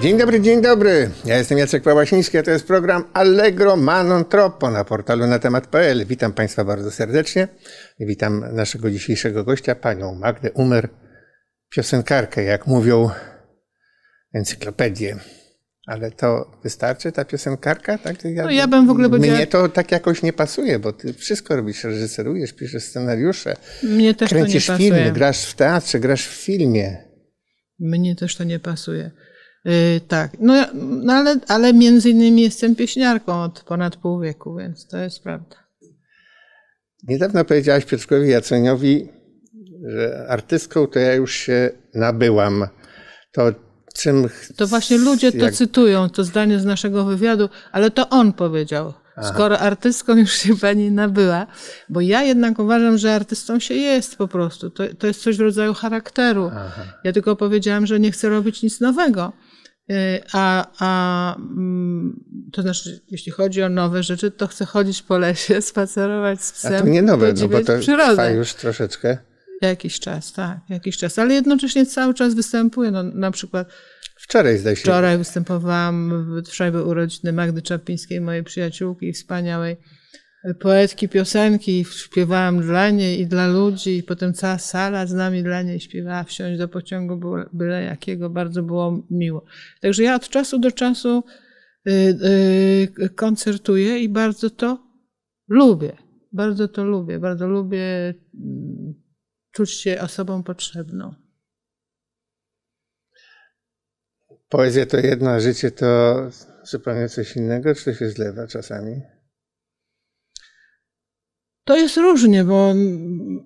Dzień dobry, dzień dobry. Ja jestem Jacek Pałasiński, a to jest program Allegro Manon Troppo na portalu na temat.pl. Witam Państwa bardzo serdecznie. Witam naszego dzisiejszego gościa, panią Magdę Umer, piosenkarkę, jak mówią encyklopedie. Ale to wystarczy, ta piosenkarka? Tak? Ja, no ja bym w ogóle powiedziała... Mnie to tak jakoś nie pasuje, bo ty wszystko robisz, reżyserujesz, piszesz scenariusze. Mnie też kręcisz to nie pasuje. filmy, grasz w teatrze, grasz w filmie. Mnie też to nie pasuje. Y, tak, no, no, ale, ale między innymi jestem pieśniarką od ponad pół wieku, więc to jest prawda. Niedawno powiedziałaś Piotrkowi Jaceniowi, że artystką to ja już się nabyłam. To czym... To właśnie ludzie to jak... cytują, to zdanie z naszego wywiadu, ale to on powiedział. Aha. Skoro artystką już się pani nabyła, bo ja jednak uważam, że artystą się jest po prostu. To, to jest coś w rodzaju charakteru. Aha. Ja tylko powiedziałam, że nie chcę robić nic nowego. Y, a, a mm, to znaczy, jeśli chodzi o nowe rzeczy, to chcę chodzić po lesie, spacerować z psem. A to nie nowe, no bo to trwa już troszeczkę. Jakiś czas, tak, jakiś czas. Ale jednocześnie cały czas występuję. No, na przykład Wczoraj zdaje się. Wczoraj występowałam, wczoraj były urodziny Magdy Czapińskiej, mojej przyjaciółki wspaniałej poetki piosenki, śpiewałam dla niej i dla ludzi, i potem cała sala z nami dla niej śpiewała wsiąść do pociągu byle jakiego, bardzo było miło. Także ja od czasu do czasu y, y, koncertuję i bardzo to lubię. Bardzo to lubię, bardzo lubię mm, czuć się osobą potrzebną. Poezja to jedno, a życie to zupełnie coś innego, czy to się zlewa czasami? To jest różnie, bo mm,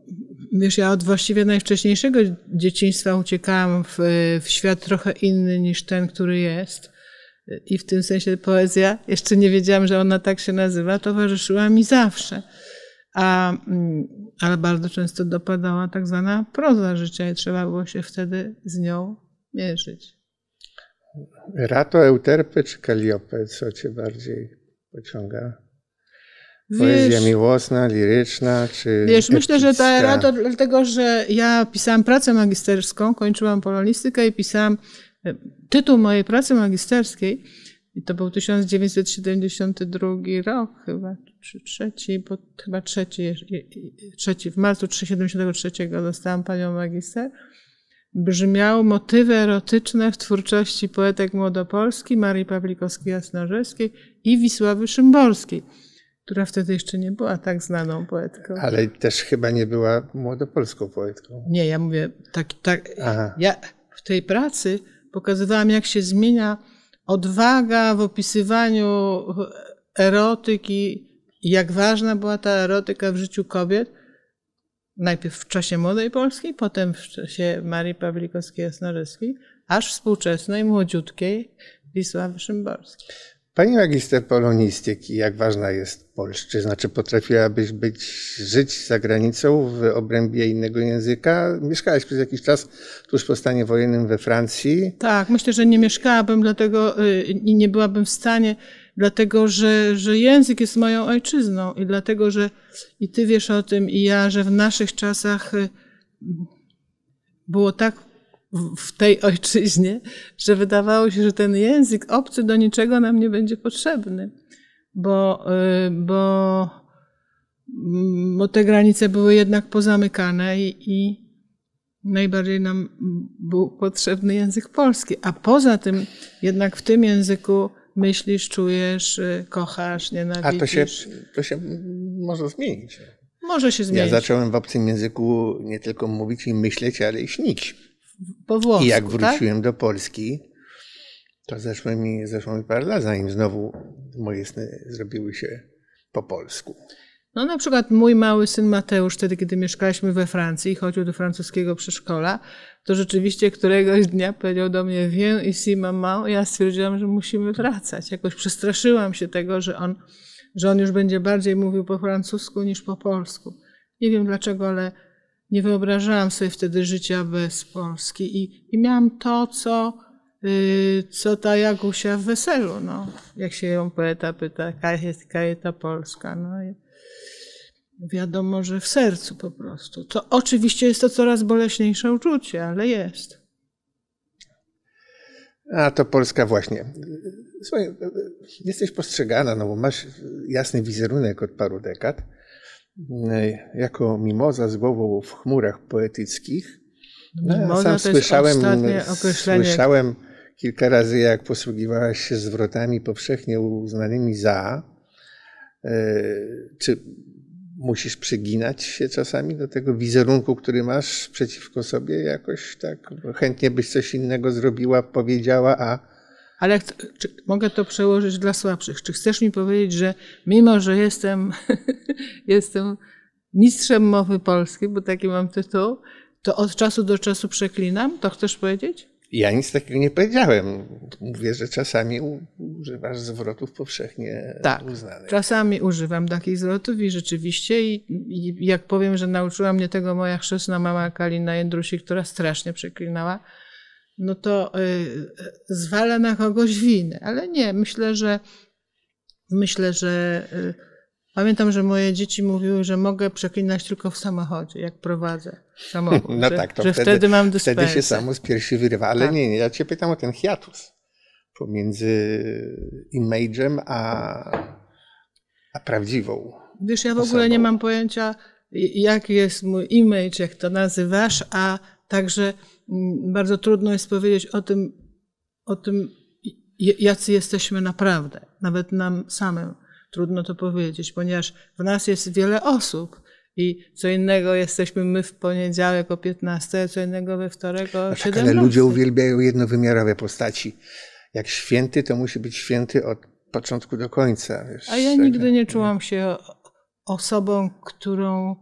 wiesz, ja od właściwie najwcześniejszego dzieciństwa uciekałam w, w świat trochę inny niż ten, który jest. I w tym sensie poezja, jeszcze nie wiedziałam, że ona tak się nazywa, towarzyszyła mi zawsze. A, mm, ale bardzo często dopadała tak zwana proza życia i trzeba było się wtedy z nią mierzyć. Rato, Euterpe czy Kaliope? Co cię bardziej pociąga? Poezja miłosna, liryczna, czy. Wiesz, myślę, że ta era to dlatego, że ja pisałam pracę magisterską, kończyłam polonistykę i pisałam e, tytuł mojej pracy magisterskiej. I to był 1972 rok chyba, czy trzeci, bo chyba trzeci, trzeci w marcu 1973 dostałam panią magister. Brzmiał motywy erotyczne w twórczości poetek młodopolski Marii Pawlikowskiej-Jasnorzewskiej i Wisławy Szymborskiej która wtedy jeszcze nie była tak znaną poetką. Ale też chyba nie była młodopolską poetką. Nie, ja mówię, tak, tak ja w tej pracy pokazywałam, jak się zmienia odwaga w opisywaniu erotyki i jak ważna była ta erotyka w życiu kobiet. Najpierw w czasie Młodej Polski, potem w czasie Marii Pawlikowskiej-Jasnorowskiej, aż współczesnej, młodziutkiej Wisławy Szymborskiej. Pani magister polonistyki, jak ważna jest polszczyzna? Czy potrafiłabyś być, żyć za granicą w obrębie innego języka? Mieszkałaś przez jakiś czas tuż po stanie wojennym we Francji? Tak, myślę, że nie mieszkałabym dlatego y, i nie byłabym w stanie, dlatego że, że język jest moją ojczyzną i dlatego, że i ty wiesz o tym i ja, że w naszych czasach y, było tak w tej ojczyźnie, że wydawało się, że ten język obcy do niczego nam nie będzie potrzebny, bo, y, bo, mm, bo te granice były jednak pozamykane i, i najbardziej nam był potrzebny język polski. A poza tym, jednak w tym języku myślisz, czujesz, y, kochasz, nienawidzisz. A to się, to się może zmienić. Może się zmienić. Ja zacząłem w obcym języku nie tylko mówić i myśleć, ale i śnić po włosku, I jak tak? wróciłem tak? do Polski, to zeszło mi, zeszło mi parę lat, zanim znowu moje sny zrobiły się po polsku. No na przykład mój mały syn Mateusz, wtedy kiedy mieszkaliśmy we Francji i chodził do francuskiego przedszkola, to rzeczywiście któregoś dnia powiedział do mnie wiem i si mama, ja stwierdziłam, że musimy wracać. Jakoś przestraszyłam się tego, że on, że on już będzie bardziej mówił po francusku niż po polsku. Nie wiem dlaczego, ale nie wyobrażałam sobie wtedy życia bez Polski i, i miałam to, co, y, co ta Jagusia w weselu, no. Jak się ją poeta pyta, jest kajeta polska, no. Wiadomo, że w sercu po prostu. To oczywiście jest to coraz boleśniejsze uczucie, ale jest. A to Polska właśnie. Słuchaj, jesteś postrzegana, no bo masz jasny wizerunek od paru dekad jako mimoza z głową w chmurach poetyckich. No, sam słyszałem, słyszałem kilka razy, jak posługiwałaś się zwrotami powszechnie uznanymi za. E, czy musisz przyginać się czasami do tego wizerunku, który masz przeciwko sobie? Jakoś tak chętnie byś coś innego zrobiła, powiedziała, a ale czy, mogę to przełożyć dla słabszych. Czy chcesz mi powiedzieć, że mimo, że jestem, jestem mistrzem mowy polskiej, bo taki mam tytuł, to od czasu do czasu przeklinam? To chcesz powiedzieć? Ja nic takiego nie powiedziałem. Mówię, że czasami używasz zwrotów powszechnie tak, uznanych. Czasami używam takich zwrotów i rzeczywiście, i, i jak powiem, że nauczyła mnie tego moja chrzestna mama Kalina Jędrusik, która strasznie przeklinała, no to y, y, zwala na kogoś winę. Ale nie, myślę, że myślę, że y, pamiętam, że moje dzieci mówiły, że mogę przeklinać tylko w samochodzie, jak prowadzę samochód. No że, tak, to że wtedy, wtedy mam dyspensę. Wtedy się samo z piersi wyrywa. Ale tak. nie, nie, ja cię pytam o ten hiatus pomiędzy image'em a, a prawdziwą. Wiesz, ja w osobą. ogóle nie mam pojęcia, jaki jest mój image, jak to nazywasz, a Także mm, bardzo trudno jest powiedzieć o tym, o tym jacy jesteśmy naprawdę. Nawet nam samym trudno to powiedzieć, ponieważ w nas jest wiele osób, i co innego jesteśmy my w poniedziałek o 15, co innego we wtorek o no 17. Tak, ale ludzie uwielbiają jednowymiarowe postaci. Jak święty, to musi być święty od początku do końca. Wiesz, A ja nigdy nie czułam się osobą, którą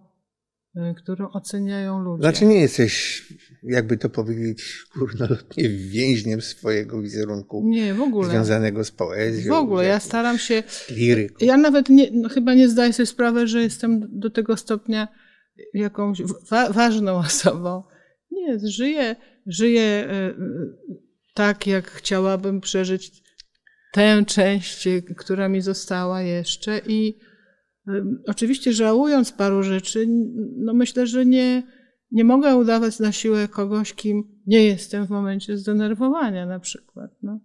Y, którą oceniają ludzie. Znaczy nie jesteś, jakby to powiedzieć, górnolotnie więźniem swojego wizerunku. Nie, w ogóle. Związanego z poezją. W ogóle, ja staram się... Liryką. Ja nawet nie, no, chyba nie zdaję sobie sprawy, że jestem do tego stopnia jakąś wa ważną osobą. Nie, żyję, żyję y, y, tak, jak chciałabym przeżyć tę część, która mi została jeszcze i Oczywiście żałując paru rzeczy, no myślę, że nie, nie mogę udawać na siłę kogoś, kim nie jestem w momencie zdenerwowania na przykład. No.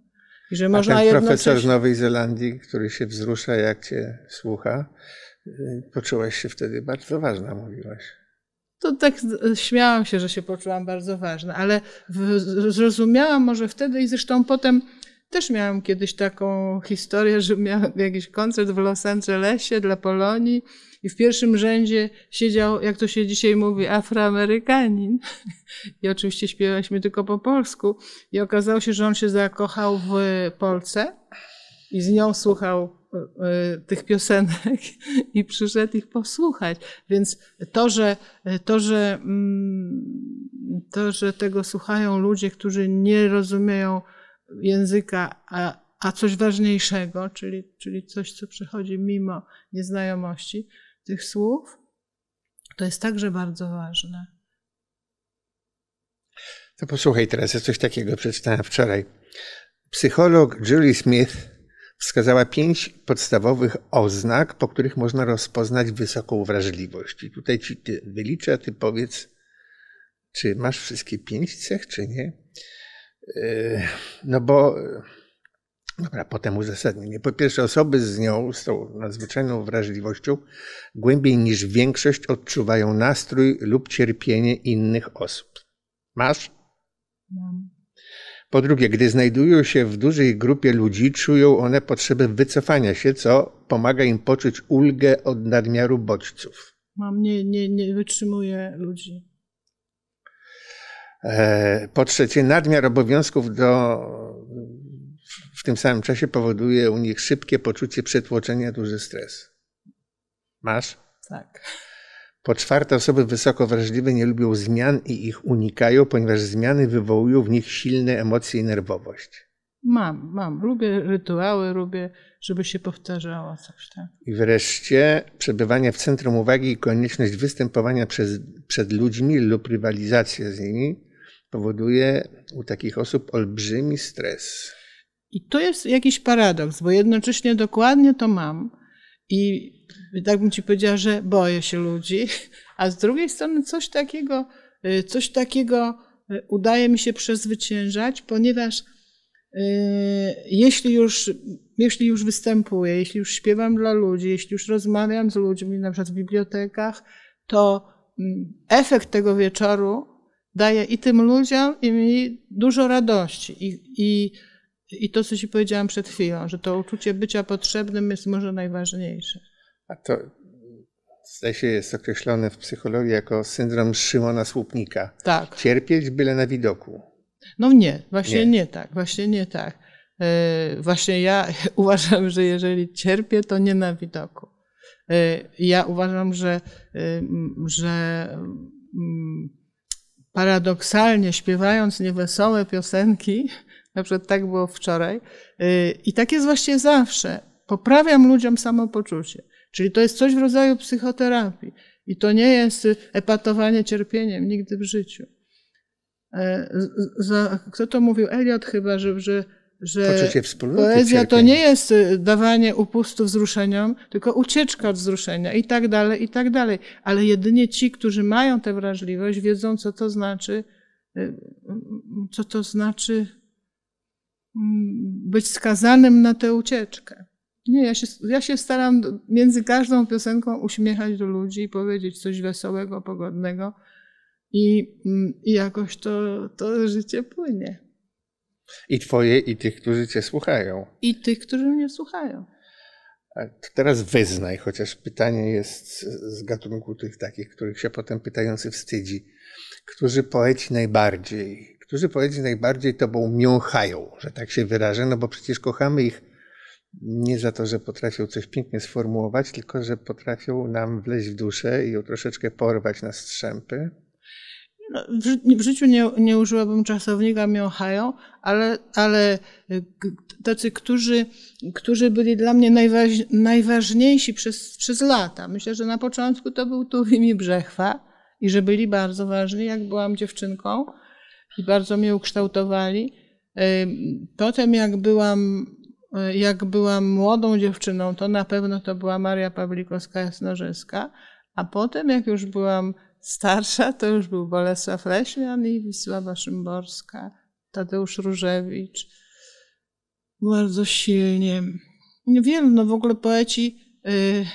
I że można A ten profesor jednocześnie... z Nowej Zelandii, który się wzrusza, jak cię słucha, y, poczułaś się wtedy bardzo ważna, mówiłaś. To tak śmiałam się, że się poczułam bardzo ważna, ale zrozumiałam może wtedy i zresztą potem też miałam kiedyś taką historię, że miałam jakiś koncert w Los Angelesie dla Polonii i w pierwszym rzędzie siedział, jak to się dzisiaj mówi, Afroamerykanin. I oczywiście śpiewaliśmy tylko po polsku. I okazało się, że on się zakochał w Polce i z nią słuchał e, e, tych piosenek i przyszedł ich posłuchać. Więc to, że, e, to, że, mm, to, że tego słuchają ludzie, którzy nie rozumieją języka, a, a coś ważniejszego, czyli, czyli coś, co przychodzi mimo nieznajomości tych słów, to jest także bardzo ważne. To posłuchaj teraz, ja coś takiego przeczytałem wczoraj. Psycholog Julie Smith wskazała pięć podstawowych oznak, po których można rozpoznać wysoką wrażliwość. I tutaj ci ty wyliczę, ty powiedz, czy masz wszystkie pięć cech, czy nie. Yy, no bo yy, Dobra, potem uzasadnienie. Po pierwsze, osoby z nią, z tą nadzwyczajną wrażliwością, głębiej niż większość odczuwają nastrój lub cierpienie innych osób. Masz? Mam. Po drugie, gdy znajdują się w dużej grupie ludzi, czują one potrzebę wycofania się, co pomaga im poczuć ulgę od nadmiaru bodźców. Mam, nie, nie, nie wytrzymuję ludzi. E, po trzecie, nadmiar obowiązków do, w tym samym czasie powoduje u nich szybkie poczucie przetłoczenia, duży stres. Masz? Tak. Po czwarte, osoby wysoko wrażliwe nie lubią zmian i ich unikają, ponieważ zmiany wywołują w nich silne emocje i nerwowość. Mam, mam. Lubię rytuały, lubię, żeby się powtarzało coś tam. I wreszcie przebywanie w centrum uwagi i konieczność występowania przez, przed ludźmi lub rywalizacja z nimi powoduje u takich osób olbrzymi stres. I to jest jakiś paradoks, bo jednocześnie dokładnie to mam i tak bym ci powiedziała, że boję się ludzi, a z drugiej strony coś takiego, y, coś takiego y, udaje mi się przezwyciężać, ponieważ y, jeśli już, jeśli już występuję, jeśli już śpiewam dla ludzi, jeśli już rozmawiam z ludźmi, na przykład w bibliotekach, to mm, efekt tego wieczoru daje i tym ludziom, i mi dużo radości. I, i, I to, co Ci powiedziałam przed chwilą, że to uczucie bycia potrzebnym jest może najważniejsze. A to zdaje się jest określone w psychologii jako syndrom Szymona Słupnika. Tak. Cierpieć byle na widoku. No nie, właśnie nie, nie tak, właśnie nie tak. Yy, właśnie ja uważam, że jeżeli cierpię, to nie na widoku. Yy, ja uważam, że, yy, że paradoksalnie śpiewając niewesołe piosenki, na przykład tak było wczoraj, y, i tak jest właśnie zawsze, poprawiam ludziom samopoczucie. Czyli to jest coś w rodzaju psychoterapii. I to nie jest y, epatowanie cierpieniem nigdy w życiu. E, kto to mówił? Eliot chyba, że, że że poezja to nie jest y, dawanie upustu wzruszeniom, tylko ucieczka od wzruszenia i tak dalej, i tak dalej. Ale jedynie ci, którzy mają tę wrażliwość, wiedzą, co to znaczy, y, co to znaczy mm, być skazanym na tę ucieczkę. Nie, ja się, ja się staram między każdą piosenką uśmiechać do ludzi i powiedzieć coś wesołego, pogodnego i, mm, i jakoś to, to życie płynie. I Twoje, i tych, którzy Cię słuchają. I tych, którzy mnie słuchają. To teraz wyznaj, chociaż pytanie jest z gatunku tych takich, których się potem pytający wstydzi. Którzy poeci najbardziej, którzy poeci najbardziej tobą miąchają, że tak się wyrażę, no bo przecież kochamy ich nie za to, że potrafią coś pięknie sformułować, tylko że potrafią nam wleźć w duszę i ją troszeczkę porwać na strzępy. No, w, w, życiu nie, nie użyłabym czasownika miąchają, ale, ale y, tacy, którzy, którzy byli dla mnie najważ, najważniejsi przez, przez lata. Myślę, że na początku to był tu i Brzechwa i że byli bardzo ważni, jak byłam dziewczynką i bardzo mnie ukształtowali. Potem jak byłam, y, jak byłam młodą dziewczyną, to na pewno to była Maria Pawlikowska-Jasnorzyska, a potem jak już byłam starsza to już był Bolesław Leśmian i Wisława Szymborska, Tadeusz Różewicz. Bardzo silnie. Nie wiem, no w ogóle poeci y,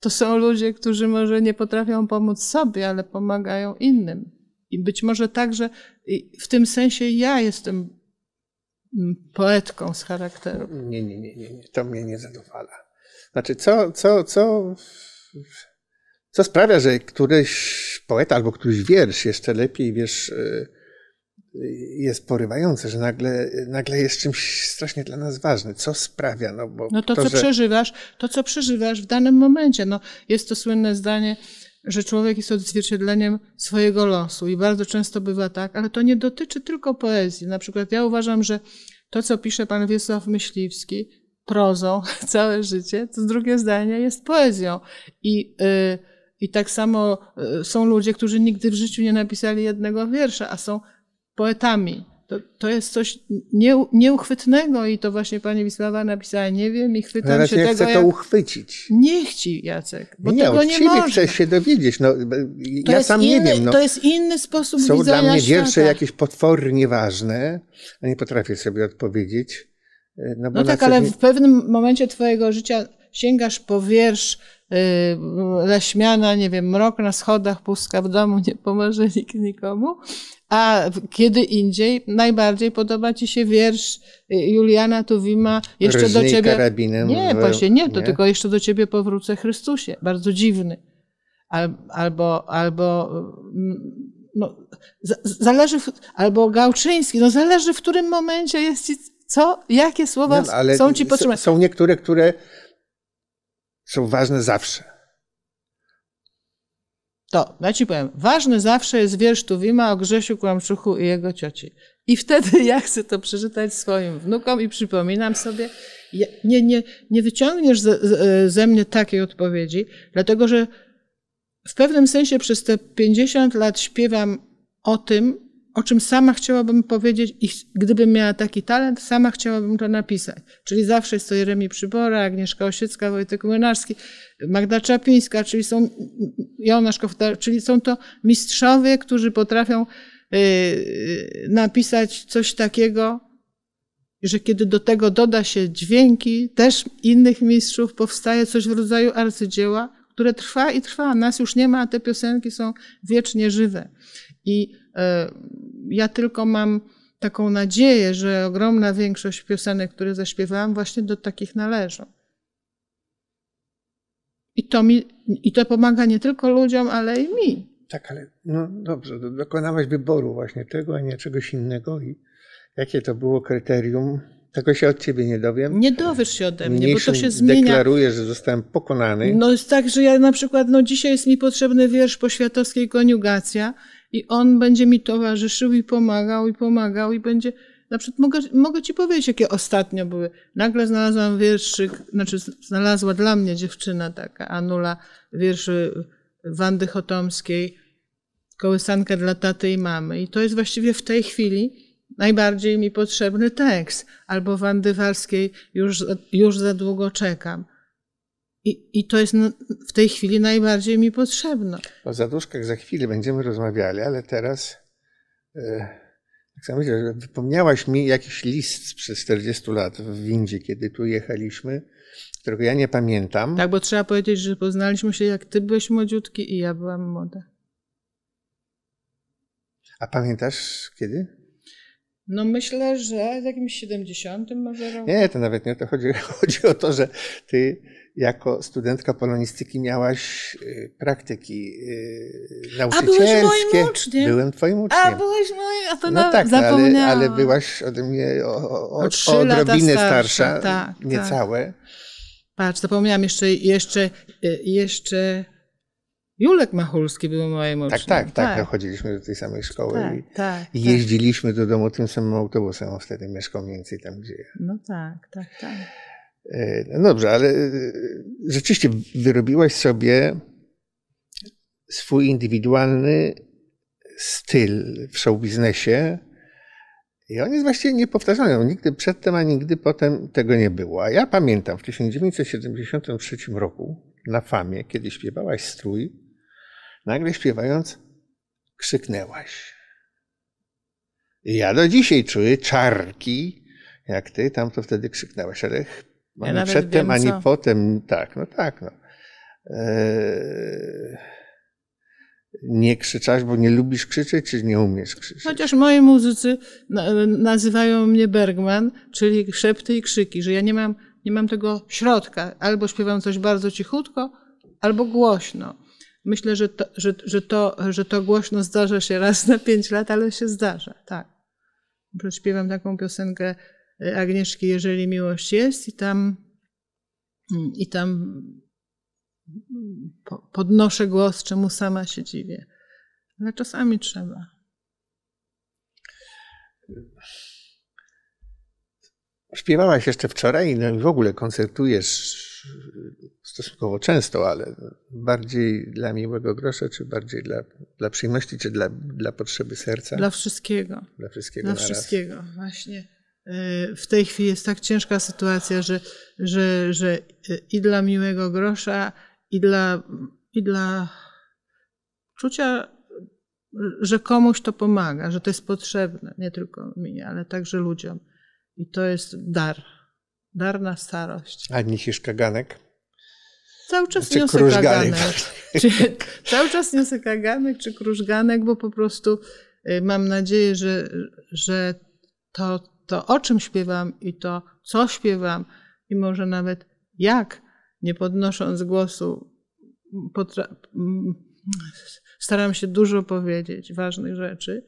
to są ludzie, którzy może nie potrafią pomóc sobie, ale pomagają innym. I być może także w tym sensie ja jestem mm, poetką z charakteru. Nie, nie, nie, nie, nie. to mnie nie zadowala. Znaczy, co, co, co co sprawia, że któryś poeta albo któryś wiersz, jeszcze lepiej wiesz, e, jest porywający, że nagle, nagle jest czymś strasznie dla nas ważnym? Co sprawia? No, bo no to, to co że... przeżywasz, to co przeżywasz w danym momencie. No, jest to słynne zdanie, że człowiek jest odzwierciedleniem swojego losu i bardzo często bywa tak, ale to nie dotyczy tylko poezji. Na przykład ja uważam, że to, co pisze pan Wiesław Myśliwski prozą całe życie, to drugie zdanie jest poezją. I... Yy, i tak samo e, są ludzie, którzy nigdy w życiu nie napisali jednego wiersza, a są poetami. To, to jest coś nie, nieuchwytnego i to właśnie pani Wisława napisała, nie wiem i chwytam Zaraz się ja tego. chcę to jak... uchwycić. Nie chci, Jacek, bo nie, tego od nie ciebie chcę się dowiedzieć. No, ja sam inny, nie wiem. No. To jest inny sposób Są widzenia Są dla mnie wiersze jakieś potwornie ważne, a nie potrafię sobie odpowiedzieć. E, no, no tak, ale w pewnym momencie twojego życia sięgasz po wiersz y, leśmiana, nie wiem, mrok na schodach, pustka w domu, nie pomoże nikt nikomu. A kiedy indziej najbardziej podoba ci się wiersz y, Juliana Tuwima jeszcze do ciebie. Karabinem nie, właśnie nie, to nie? tylko jeszcze do ciebie powrócę Chrystusie. Bardzo dziwny. Al, albo, albo mm, no, zależy, w, albo Gałczyński, no zależy w którym momencie jest ci co, jakie słowa no, są ci potrzebne. Są niektóre, które są ważne zawsze. To, ja ci powiem, ważny zawsze jest wiersz Tuwima o Grzesiu Kłamczuchu i jego cioci. I wtedy ja chcę to przeczytać swoim wnukom i przypominam sobie, nie, nie, nie wyciągniesz ze, e, ze mnie takiej odpowiedzi, dlatego że w pewnym sensie przez te 50 lat śpiewam o tym, o czym sama chciałabym powiedzieć i gdybym miała taki talent, sama chciałabym to napisać. Czyli zawsze jest to Jeremi Przybora, Agnieszka Osiecka, Wojtek Młynarski, Magda Czapińska, czyli są, Jona czyli są to mistrzowie, którzy potrafią y, y, napisać coś takiego, że kiedy do tego doda się dźwięki też innych mistrzów, powstaje coś w rodzaju arcydzieła, które trwa i trwa. Nas już nie ma, a te piosenki są wiecznie żywe. I ja tylko mam taką nadzieję, że ogromna większość piosenek, które zaśpiewałam, właśnie do takich należą. I to, mi, I to pomaga nie tylko ludziom, ale i mi. Tak, ale no dobrze, dokonałaś wyboru właśnie tego, a nie czegoś innego. I jakie to było kryterium? Tego się od ciebie nie dowiem. Nie dowiesz się ode mnie, Mniejszym bo to się zmienia. deklaruję, że zostałem pokonany. No jest tak, że ja na przykład, no dzisiaj jest mi potrzebny wiersz po światowskiej koniugacja i on będzie mi towarzyszył i pomagał, i pomagał, i będzie. Na przykład mogę, mogę ci powiedzieć, jakie ostatnio były. Nagle znalazłam wierszyk, znaczy znalazła dla mnie dziewczyna taka, Anula, wierszy Wandy Chotomskiej, Kołysanka dla taty i mamy. I to jest właściwie w tej chwili najbardziej mi potrzebny tekst. Albo Wandy Warskiej już, już za długo czekam. I, I, to jest w tej chwili najbardziej mi potrzebne. O zaduszkach za chwilę będziemy rozmawiali, ale teraz e, tak samo myślę, wypomniałaś mi jakiś list sprzed 40 lat w windzie, kiedy tu jechaliśmy, którego ja nie pamiętam. Tak, bo trzeba powiedzieć, że poznaliśmy się jak ty byłeś młodziutki i ja byłam młoda. A pamiętasz kiedy? No myślę, że w jakimś 70 może roku. Nie, to nawet nie o to chodzi. Chodzi o to, że ty jako studentka polonistyki miałaś y, praktyki nauczycielskie. A byłeś moim uczniem. Byłem twoim uczniem. A byłeś moim, a to no tak, ale, ale, byłaś ode mnie o, o, o, o odrobinę starsza, tak, niecałe. Tak. Patrz, zapomniałam jeszcze, jeszcze, y, jeszcze Julek Machulski był moim uczniem. Tak, tak, tak. chodziliśmy do tej samej szkoły tak, i, tak, tak. jeździliśmy tak. do domu tym samym autobusem. On wtedy mieszkał mniej więcej tam, gdzie ja. No tak, tak, tak. E, no dobrze, ale e, rzeczywiście wyrobiłaś sobie swój indywidualny styl w show biznesie i on jest właściwie niepowtarzalny. nigdy przedtem, a nigdy potem tego nie było. A ja pamiętam w 1973 roku na Famie, kiedy śpiewałaś strój, nagle śpiewając, krzyknęłaś. I ja do dzisiaj czuję czarki, jak ty tam to wtedy krzyknęłaś, ale ja ani przedtem, wiem, ani co. potem, tak, no tak, no. Eee nie krzyczasz, bo nie lubisz krzyczeć, czy nie umiesz krzyczeć? Chociaż moi muzycy nazywają mnie Bergman, czyli szepty i krzyki, że ja nie mam, nie mam tego środka. Albo śpiewam coś bardzo cichutko, albo głośno. Myślę, że to, że, że, to, że to głośno zdarza się raz na pięć lat, ale się zdarza, tak. Śpiewam taką piosenkę e, Agnieszki, jeżeli miłość jest, i tam, mm, i tam mm, podnoszę głos, czemu sama się dziwię. Ale czasami trzeba. Śpiewałaś jeszcze wczoraj, no i w ogóle koncertujesz stosunkowo często, ale bardziej dla miłego grosza, czy bardziej dla, dla przyjemności, czy dla, dla potrzeby serca? Dla wszystkiego. Dla wszystkiego. Dla wszystkiego, właśnie. E, w tej chwili jest tak ciężka sytuacja, że, że, że e, i dla miłego grosza, i dla, i dla czucia, że komuś to pomaga, że to jest potrzebne, nie tylko mi, ale także ludziom. I to jest dar. Dar na starość. Ani Hiszkaganek. Cały czas czy niosę krużganek. kaganek. Czy, cały czas niosę kaganek czy krużganek, bo po prostu y, mam nadzieję, że, że to, to, o czym śpiewam i to, co śpiewam, i może nawet jak, nie podnosząc głosu, potra- mm, staram się dużo powiedzieć ważnych rzeczy,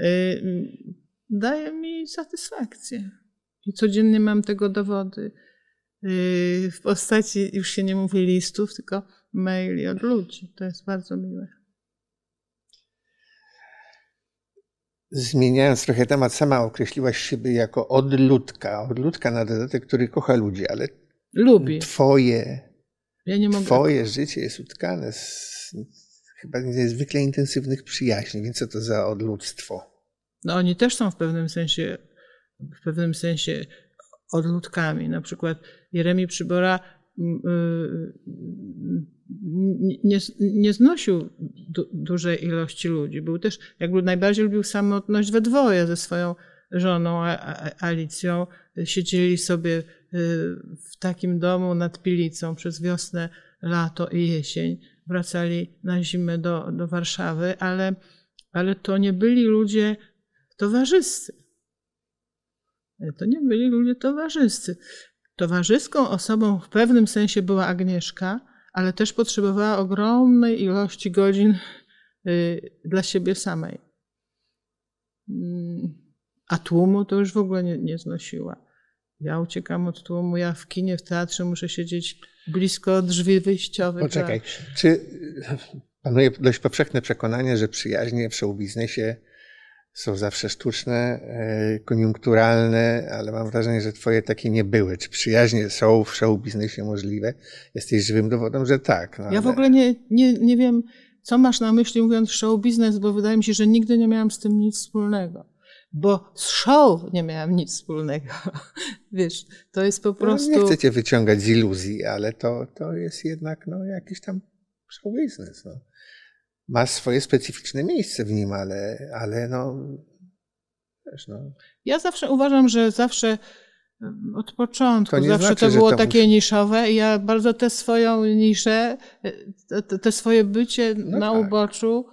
y, daje mi satysfakcję. I codziennie mam tego dowody. Yy, w postaci już się nie mówi listów, tylko maili od ludzi. To jest bardzo miłe. Zmieniając trochę temat, sama określiłaś siebie jako odludka. Odludka na dodatek, który kocha ludzi, ale Lubi. twoje, ja nie mogę... twoje życie jest utkane z chyba niezwykle intensywnych przyjaźni. Więc co to za odludztwo? No oni też są w pewnym sensie w pewnym sensie odludkami. Na przykład Jeremi Przybora mm, y, y, nie, nie znosił du, dużej ilości ludzi. Był też, jakby najbardziej lubił samotność we dwoje ze swoją żoną Alicją. Siedzieli sobie y, w takim domu nad Pilicą przez wiosnę, lato i jesień. Wracali na zimę do, do Warszawy, ale, ale to nie byli ludzie towarzyscy E, to nie byli ludzie towarzyscy. Towarzyską osobą w pewnym sensie była Agnieszka, ale też potrzebowała ogromnej ilości godzin y, dla siebie samej. Mm, a tłumu to już w ogóle nie, nie znosiła. Ja uciekam od tłumu, ja w kinie, w teatrze muszę siedzieć blisko drzwi wyjściowych. Poczekaj, czy y, panuje dość powszechne przekonanie, że przyjaźnie w showbiznesie są zawsze sztuczne, e, koniunkturalne, ale mam wrażenie, że twoje takie nie były. Czy przyjaźnie są w show biznesie możliwe? Jesteś żywym dowodem, że tak. No ja ale... w ogóle nie, nie, nie wiem, co masz na myśli mówiąc show biznes, bo wydaje mi się, że nigdy nie miałam z tym nic wspólnego. Bo z show nie miałam nic wspólnego. Wiesz, to jest po prostu. No, nie chcecie wyciągać z iluzji, ale to, to jest jednak no, jakiś tam show biznes. No ma swoje specyficzne miejsce w nim, ale, ale no, wiesz, no. Ja zawsze uważam, że zawsze mm, od początku. To Zawsze znaczy, to było to takie musi... niszowe i ja bardzo tę swoją niszę, e, te swoje bycie no na tak. uboczu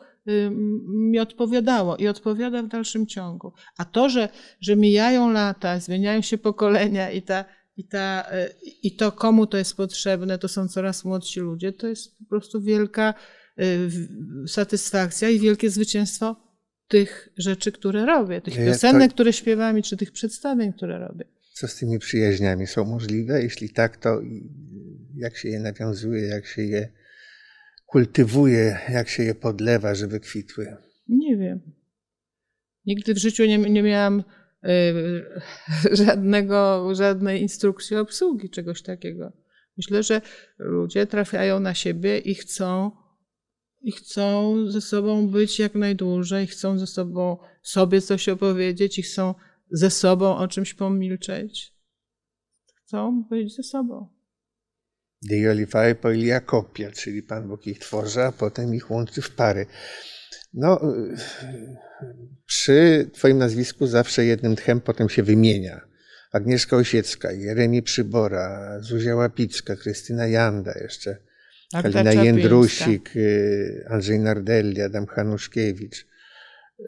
mi odpowiadało i odpowiada w dalszym ciągu. A to, że, że mijają lata, zmieniają się pokolenia i, ta, i, ta, e, i to, komu to jest potrzebne, to są coraz młodsi ludzie, to jest po prostu wielka Y, satysfakcja i wielkie zwycięstwo tych rzeczy, które robię, tych e, piosenek, to... które śpiewam i czy tych przedstawień, które robię. Co z tymi przyjaźniami? Są możliwe? Jeśli tak, to jak się je nawiązuje, jak się je kultywuje, jak się je podlewa, żeby kwitły? Nie wiem. Nigdy w życiu nie, nie miałam y, żadnego, żadnej instrukcji obsługi czegoś takiego. Myślę, że ludzie trafiają na siebie i chcą i chcą ze sobą być jak najdłużej, chcą ze sobą sobie coś opowiedzieć i chcą ze sobą o czymś pomilczeć. Chcą być ze sobą. Deioli fare po Iliakopia, czyli Pan Bóg ich tworzy, a potem ich łączy w pary. No, przy Twoim nazwisku zawsze jednym tchem potem się wymienia. Agnieszka Osiecka, Jeremi Przybora, Zuzia Łapicka, Krystyna Janda jeszcze. Agda Halina Jędrusik, y, Andrzej Nardelli, Adam Hanuszkiewicz. Y,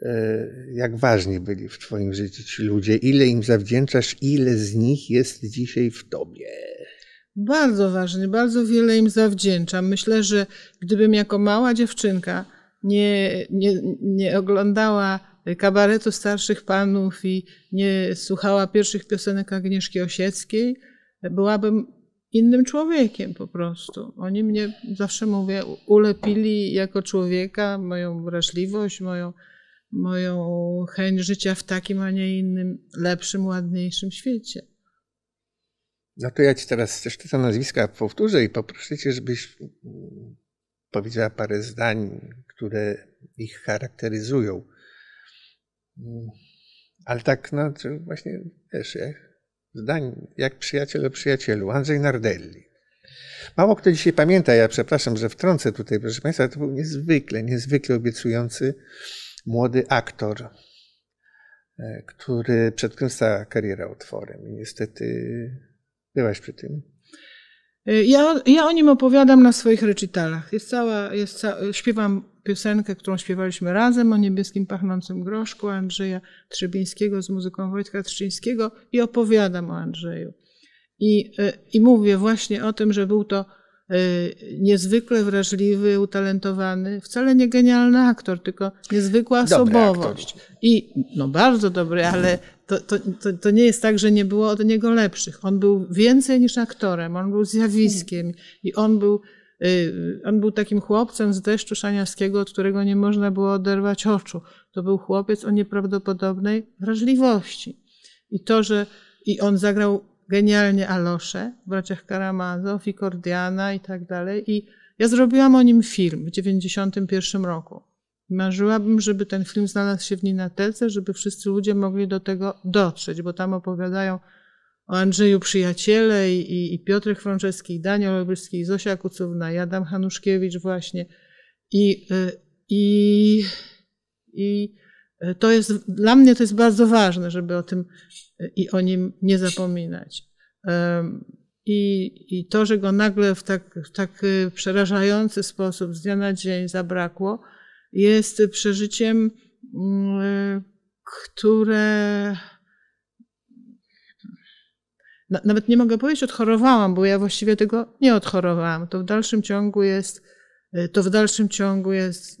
jak ważni byli w Twoim życiu ci ludzie, ile im zawdzięczasz, ile z nich jest dzisiaj w Tobie. Bardzo ważny, bardzo wiele im zawdzięczam. Myślę, że gdybym jako mała dziewczynka nie, nie, nie oglądała kabaretu starszych panów i nie słuchała pierwszych piosenek Agnieszki Osieckiej, byłabym innym człowiekiem po prostu. Oni mnie, zawsze mówię, ulepili jako człowieka, moją wrażliwość, moją, moją chęć życia w takim, a nie innym, lepszym, ładniejszym świecie. No to ja ci teraz jeszcze te nazwiska powtórzę i poproszę cię, żebyś mm, powiedziała parę zdań, które ich charakteryzują. Mm, ale tak, no, właśnie, wiesz, jak zdań jak przyjaciel o przyjacielu, Andrzej Nardelli. Mało kto dzisiaj pamięta, ja przepraszam, że wtrącę tutaj, proszę Państwa, to był niezwykle, niezwykle obiecujący młody aktor, e, który, przed którym stała kariera utworem. I niestety byłaś przy tym. Y, ja, ja o nim opowiadam na swoich recitalach. Jest cała, jest śpiewam piosenkę, którą śpiewaliśmy razem o niebieskim pachnącym groszku Andrzeja Trzebińskiego z muzyką Wojtka Trzcińskiego i opowiadam o Andrzeju. I, y, I mówię właśnie o tym, że był to Y, niezwykle wrażliwy, utalentowany, wcale nie genialny aktor, tylko niezwykła osobowość. I no bardzo dobry, ale to, to, to, to, nie jest tak, że nie było od niego lepszych. On był więcej niż aktorem, on był zjawiskiem i on był, y, on był takim chłopcem z deszczu szaniarskiego, od którego nie można było oderwać oczu. To był chłopiec o nieprawdopodobnej wrażliwości. I to, że i on zagrał genialnie Alosze, braciach Karamazow i Kordiana i tak dalej. I ja zrobiłam o nim film w 1991 roku. Marzyłabym, żeby ten film znalazł się w Ninatelce, żeby wszyscy ludzie mogli do tego dotrzeć, bo tam opowiadają o Andrzeju Przyjaciele i, i Piotrek Frączewski, i Daniel Olbryski, i Zosia Kucówna, i Adam Hanuszkiewicz właśnie. I, y, i, i E, to jest, dla mnie to jest bardzo ważne, żeby o tym e, i o nim nie zapominać. I, i to, że go nagle w tak, w tak e, przerażający sposób z dnia na dzień zabrakło, jest przeżyciem, mm, które nawet nie mogę powiedzieć, odchorowałam, bo ja właściwie tego nie odchorowałam. To w dalszym ciągu jest, to w dalszym ciągu jest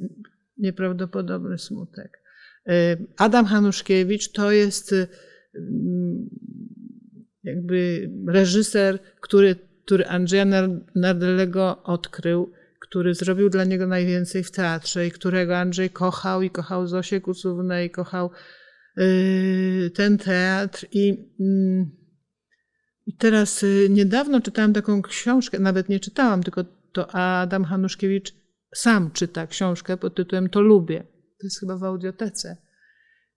nieprawdopodobny smutek. Y, Adam Hanuszkiewicz to jest y, mm, jakby reżyser, który, który Andrzeja Nardelego odkrył, który zrobił dla niego najwięcej w teatrze i którego Andrzej kochał i kochał Zosię Kucównę i kochał y, ten teatr i mm, teraz niedawno czytałam taką książkę, nawet nie czytałam, tylko to Adam Hanuszkiewicz sam czyta książkę pod tytułem To lubię to jest chyba w audiotece.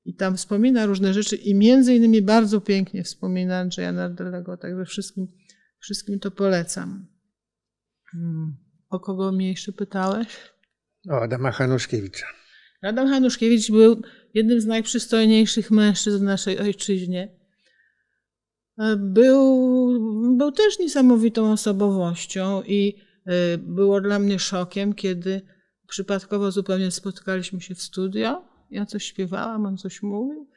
I tam wspomina różne rzeczy i między innymi bardzo pięknie wspomina Andrzeja Nardelego, także wszystkim, wszystkim to polecam. Hmm. O kogo mnie jeszcze pytałeś? O Adama Hanuszkiewicza. Adam Hanuszkiewicz był jednym z najprzystojniejszych mężczyzn w naszej ojczyźnie. Był, był też niesamowitą osobowością i y, było dla mnie szokiem, kiedy Przypadkowo zupełnie spotkaliśmy się w studio. Ja coś śpiewałam, on coś mówił.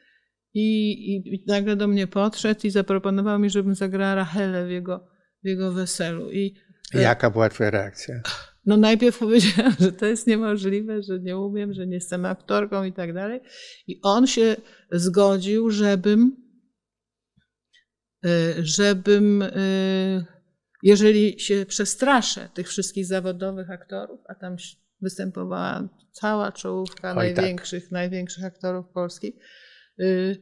I, i, i nagle do mnie podszedł i zaproponował mi, żebym zagrała Rachelę w jego, w jego weselu. I, e, Jaka była twoja reakcja? No najpierw powiedziałam, że to jest niemożliwe, że nie umiem, że nie jestem aktorką i tak dalej. I on się zgodził, żebym, e, żebym, e, jeżeli się przestraszę tych wszystkich zawodowych aktorów, a tam występowała cała czołówka Oj, tak. największych, tak. największych aktorów polskich, y,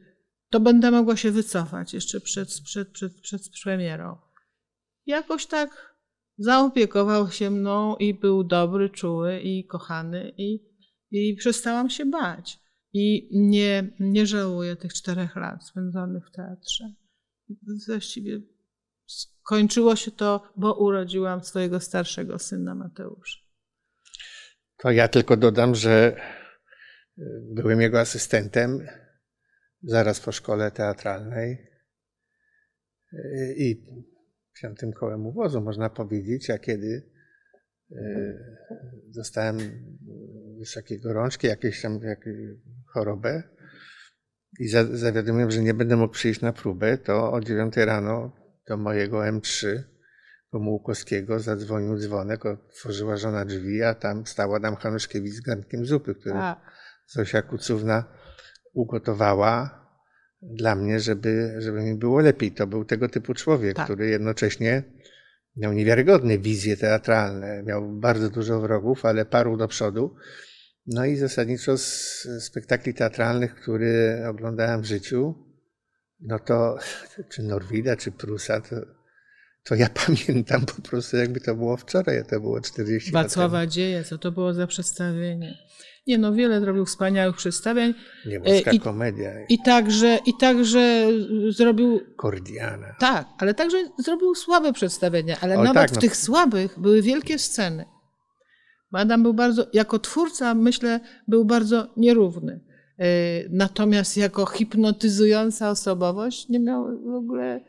to będę mogła się wycofać jeszcze przed, przed, przed, przed premierą. Jakoś tak zaopiekował się mną i był dobry, czuły i kochany i, i przestałam się bać. I nie, nie żałuję tych czterech lat spędzonych w teatrze. Właściwie skończyło się to, bo urodziłam swojego starszego syna Mateusza. To ja tylko dodam, że e, byłem jego asystentem zaraz po szkole teatralnej e, i piątym kołem uwozu, można powiedzieć, a kiedy e, dostałem już gorączki, jakieś tam jakieś chorobę i zawiadomiłem, że nie będę mógł przyjść na próbę, to o 9 rano do mojego M3 Pomułkowskiego zadzwonił dzwonek, otworzyła żona drzwi, a tam stała nam Hanuszkiewicz z garnkiem zupy, który a. Tak. Zosia Kucówna ugotowała dla mnie, żeby, żeby mi było lepiej. To był tego typu człowiek, tak. który jednocześnie miał niewiarygodne wizje teatralne, miał bardzo dużo wrogów, ale parł do przodu. No i zasadniczo z spektakli teatralnych, które oglądałem w życiu, no to czy Norwida, czy Prusa, to to ja pamiętam po prostu, jakby to było wczoraj, a to było 40 Wacława lat temu. Dzieje, co to było za przedstawienie. Nie no, wiele zrobił wspaniałych przedstawień. Niemowska e, I, komedia. I także, I także zrobił... Kordiana. Tak, ale także zrobił słabe przedstawienia, ale o, nawet tak, no. w tych słabych były wielkie sceny. Adam był bardzo, jako twórca myślę, był bardzo nierówny. E, natomiast jako hipnotyzująca osobowość nie miał w ogóle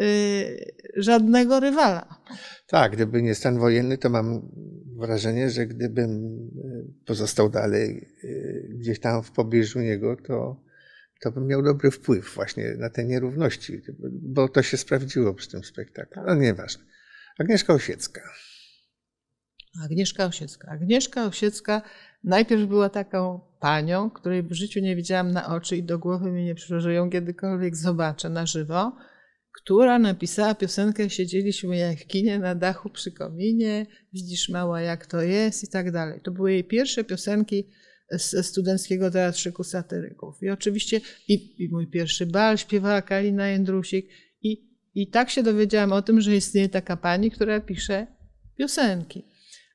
Y, żadnego rywala. Tak, gdyby nie stan wojenny, to mam wrażenie, że gdybym y, pozostał dalej y, gdzieś tam w pobliżu niego, to, to bym miał dobry wpływ właśnie na te nierówności, bo to się sprawdziło przy tym spektaklu. No nieważne. Agnieszka Osiecka. Agnieszka Osiecka. Agnieszka Osiecka najpierw była taką panią, której w życiu nie widziałam na oczy i do głowy mi nie przyszło, że ją kiedykolwiek zobaczę na żywo która napisała piosenkę Siedzieliśmy jak w kinie na dachu przy kominie, widzisz mała jak to jest i tak dalej. To były jej pierwsze piosenki ze studenckiego teatrzyku satyryków. I oczywiście i, i mój pierwszy bal śpiewała Kalina Jędrusik i, i tak się dowiedziałam o tym, że istnieje taka pani, która pisze piosenki.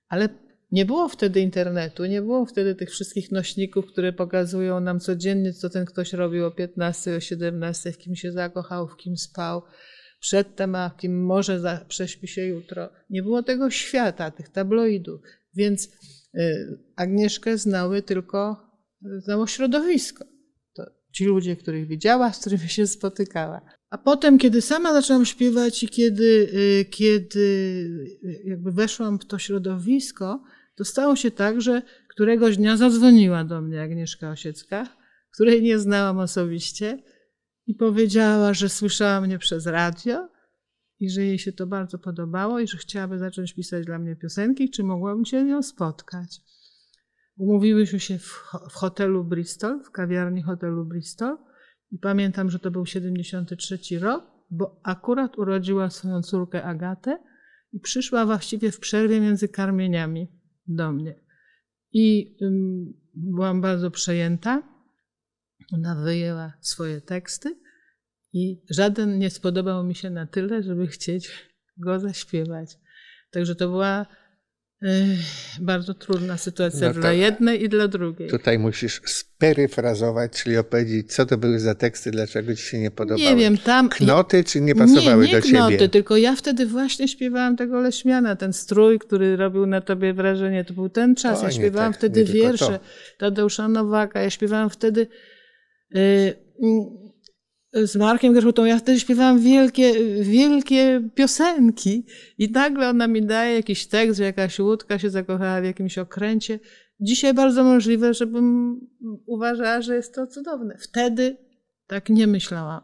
Ale nie było wtedy internetu, nie było wtedy tych wszystkich nośników, które pokazują nam codziennie, co ten ktoś robił o 15, o 17, w kim się zakochał, w kim spał, przedtem, a w kim może za, prześpi się jutro. Nie było tego świata, tych tabloidów, więc y, Agnieszkę znały tylko, y, znało środowisko. To ci ludzie, których widziała, z którymi się spotykała. A potem, kiedy sama zaczęłam śpiewać i kiedy, y, kiedy jakby weszłam w to środowisko, to stało się tak, że któregoś dnia zadzwoniła do mnie Agnieszka Osiecka, której nie znałam osobiście, i powiedziała, że słyszała mnie przez radio i że jej się to bardzo podobało i że chciałaby zacząć pisać dla mnie piosenki, czy mogłabym się z nią spotkać. Umówiłyśmy się w, w hotelu Bristol, w kawiarni hotelu Bristol i pamiętam, że to był 73 rok, bo akurat urodziła swoją córkę Agatę i przyszła właściwie w przerwie między karmieniami do mnie. I byłam bardzo przejęta. Ona wyjęła swoje teksty i żaden nie spodobał mi się na tyle, żeby chcieć go zaśpiewać. Także to była bardzo trudna sytuacja no dla jednej i dla drugiej. Tutaj musisz speryfrazować, czyli opowiedzieć, co to były za teksty, dlaczego ci się nie podobały. Nie wiem, tam... Knoty, czy nie pasowały nie, nie do ciebie? Nie, tylko ja wtedy właśnie śpiewałam tego Leśmiana, ten strój, który robił na tobie wrażenie. To był ten czas. O, ja śpiewałam tak, wtedy wiersze Tadeusza Nowaka. Ja śpiewałam wtedy... Yy, z Markiem Gerszutą, ja wtedy śpiewałam wielkie, wielkie piosenki i nagle ona mi daje jakiś tekst, że jakaś łódka się zakochała w jakimś okręcie. Dzisiaj bardzo możliwe, żebym uważała, że jest to cudowne. Wtedy tak nie myślałam.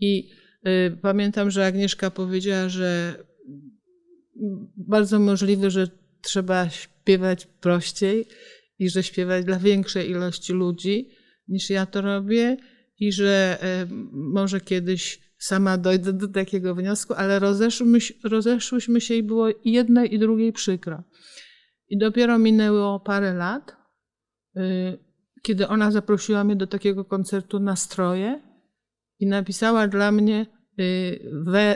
I y, pamiętam, że Agnieszka powiedziała, że bardzo możliwe, że trzeba śpiewać prościej i że śpiewać dla większej ilości ludzi niż ja to robię i że e, może kiedyś sama dojdę do takiego wniosku, ale rozeszłyśmy, rozeszłyśmy się i było jednej i drugiej przykro. I dopiero minęło parę lat, y, kiedy ona zaprosiła mnie do takiego koncertu na stroje i napisała dla mnie y,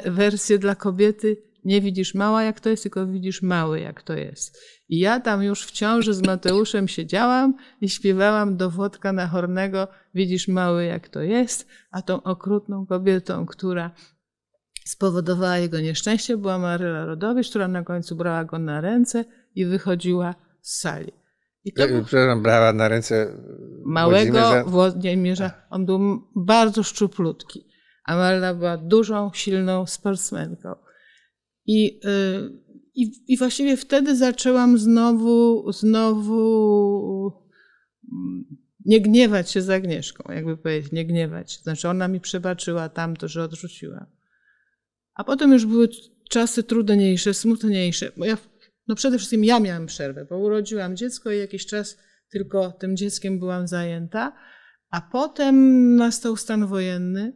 wersję dla kobiety nie widzisz mała jak to jest, tylko widzisz mały jak to jest. I ja tam już w ciąży z Mateuszem siedziałam i śpiewałam do Włodka Nahornego widzisz mały jak to jest, a tą okrutną kobietą, która spowodowała jego nieszczęście była Maryla Rodowicz, która na końcu brała go na ręce i wychodziła z sali. I to e, był... Przepraszam, brała na ręce małego Włodzimierza. On był bardzo szczuplutki, a Maryla była dużą, silną sportsmenką. I, y, i, i właściwie wtedy zaczęłam znowu, znowu mm, nie gniewać się za Agnieszką, jakby powiedzieć, nie gniewać. Znaczy ona mi przebaczyła tamto, że odrzuciła. A potem już były czasy trudniejsze, smutniejsze. Bo ja, no przede wszystkim ja miałam przerwę, bo urodziłam dziecko i jakiś czas tylko tym dzieckiem byłam zajęta. A potem nastał stan wojenny,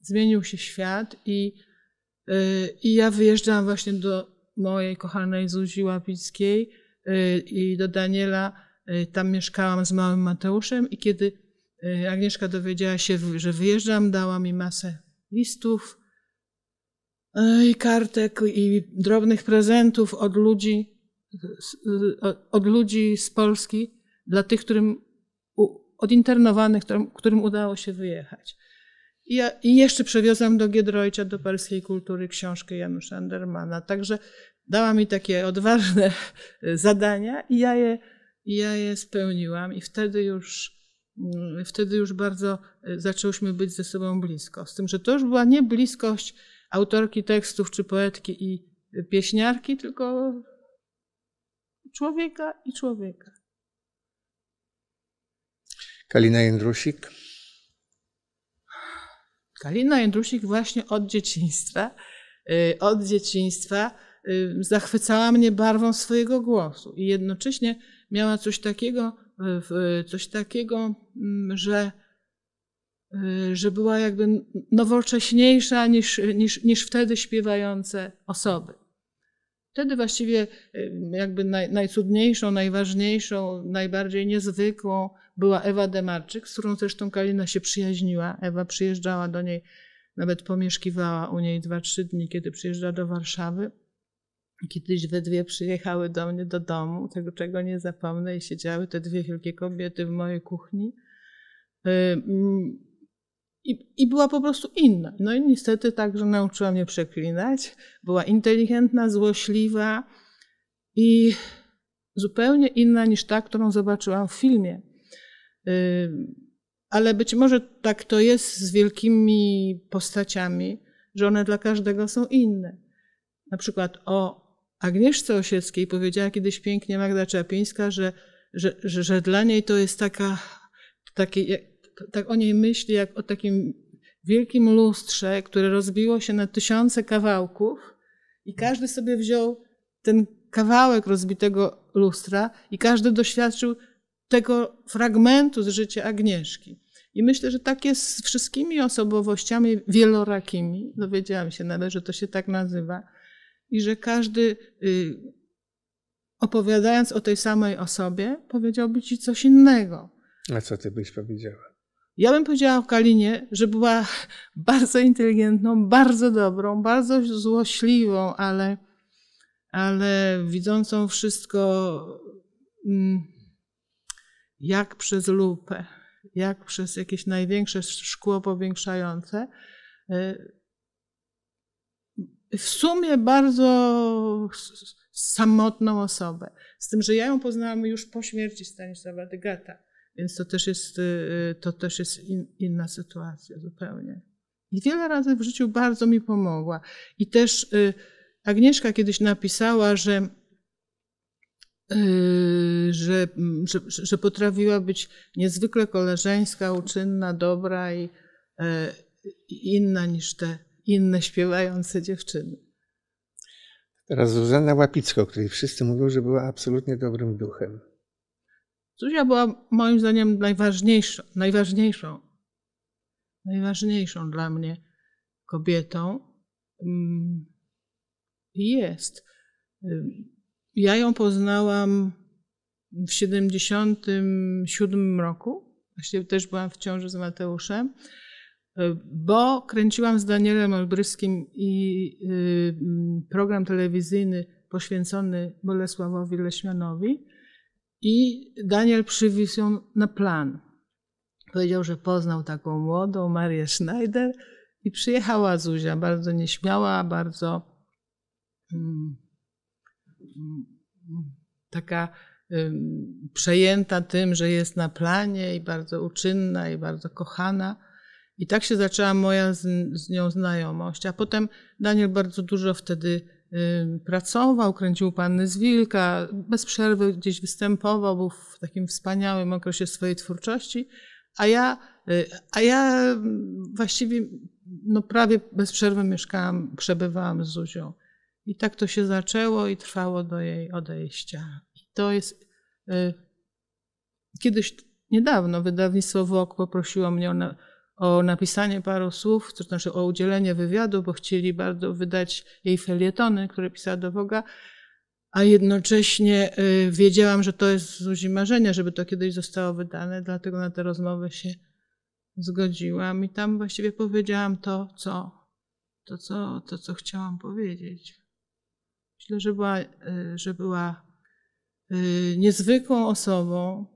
zmienił się świat i Y, I ja wyjeżdżam właśnie do mojej kochanej Zuzi Łapickiej y, i do Daniela. Y, tam mieszkałam z małym Mateuszem i kiedy Agnieszka dowiedziała się, że wyjeżdżam, dała mi masę listów i kartek i drobnych prezentów od ludzi, od ludzi z Polski, dla tych, którym, od internowanych, którym, którym udało się wyjechać. I, ja, I, jeszcze przewiozłam do Giedroycia, do perskiej kultury, książkę Janusza Andermana. Także dała mi takie odważne e, zadania i ja je, ja je spełniłam. I wtedy już, mm, wtedy już bardzo e, zaczęłyśmy być ze sobą blisko. Z tym, że to już była nie bliskość autorki tekstów czy poetki i pieśniarki, tylko człowieka i człowieka. Kalina Jędrusik. Kalina no Jędrusik właśnie od dzieciństwa, y, od dzieciństwa y, zachwycała mnie barwą swojego głosu i jednocześnie miała coś takiego, y, coś takiego, mm, że, że była jakby nowocześniejsza niż, niż, niż wtedy śpiewające osoby. Wtedy właściwie jakby naj, najcudniejszą, najważniejszą, najbardziej niezwykłą była Ewa Demarczyk, z którą zresztą Kalina się przyjaźniła. Ewa przyjeżdżała do niej, nawet pomieszkiwała u niej 2-3 dni, kiedy przyjeżdżała do Warszawy. Kiedyś we dwie przyjechały do mnie do domu, tego czego nie zapomnę, i siedziały te dwie wielkie kobiety w mojej kuchni. I, I, była po prostu inna. No i niestety także nauczyła mnie przeklinać. Była inteligentna, złośliwa i zupełnie inna niż ta, którą zobaczyłam w filmie. Ale być może tak to jest z wielkimi postaciami, że one dla każdego są inne. Na przykład o Agnieszce Osieckiej powiedziała kiedyś pięknie Magda Czapińska, że, że, że, że dla niej to jest taka, taki tak o niej myśli jak o takim wielkim lustrze, które rozbiło się na tysiące kawałków i każdy sobie wziął ten kawałek rozbitego lustra i każdy doświadczył tego fragmentu z życia Agnieszki. I myślę, że tak jest z wszystkimi osobowościami wielorakimi. Dowiedziałam się nawet, że to się tak nazywa. I że każdy, y, opowiadając o tej samej osobie, powiedziałby ci coś innego. A co ty byś powiedziała? Ja bym powiedziała o Kalinie, że była bardzo inteligentną, bardzo dobrą, bardzo złośliwą, ale, ale widzącą wszystko. Mm, jak przez lupę, jak przez jakieś największe szkło powiększające. Y, w sumie bardzo samotną osobę. Z tym, że ja ją poznałam już po śmierci Stanisława Dygata, więc to też jest, y, y, to też jest in, inna sytuacja zupełnie. I wiele razy w życiu bardzo mi pomogła. I też Agnieszka kiedyś napisała, że Yy, mm, że, że, że potrafiła być niezwykle koleżeńska, uczynna, dobra i, yy, inna niż te inne śpiewające dziewczyny. Teraz Zuzanna Łapicka, o której wszyscy mówią, że była absolutnie dobrym duchem. Zuzia była moim zdaniem najważniejszą, najważniejszą, najważniejszą dla mnie kobietą. Mm, jest. Ja ją poznałam w 77 roku. Właściwie też byłam w ciąży z Mateuszem, bo kręciłam z Danielem Olbryskim i y, program telewizyjny poświęcony Bolesławowi Leśmianowi. I Daniel przywiózł ją na plan. Powiedział, że poznał taką młodą Marię Schneider i przyjechała Zuzia, bardzo nieśmiała, bardzo mm, taka przejęta tym, że jest na planie i bardzo uczynna i bardzo kochana. I tak się zaczęła moja z, z nią znajomość. A potem Daniel bardzo dużo wtedy pracował, kręcił Panny z Wilka, bez przerwy gdzieś występował, był w takim wspaniałym okresie swojej twórczości, a ja, y, a ja właściwie no prawie bez przerwy mieszkałam, przebywałam z Zuzią. I tak to się zaczęło i trwało do jej odejścia. I to jest. Y, kiedyś niedawno wydawnictwo WOK poprosiło mnie o, na, o napisanie paru słów, to znaczy o udzielenie wywiadu, bo chcieli bardzo wydać jej felietony, które pisała do Woga. A jednocześnie y, wiedziałam, że to jest Zuzi marzenie, żeby to kiedyś zostało wydane, dlatego na tę rozmowę się zgodziłam i tam właściwie powiedziałam to, co, to, co, to, co chciałam powiedzieć. Myślę, że była, e, że była e, niezwykłą osobą.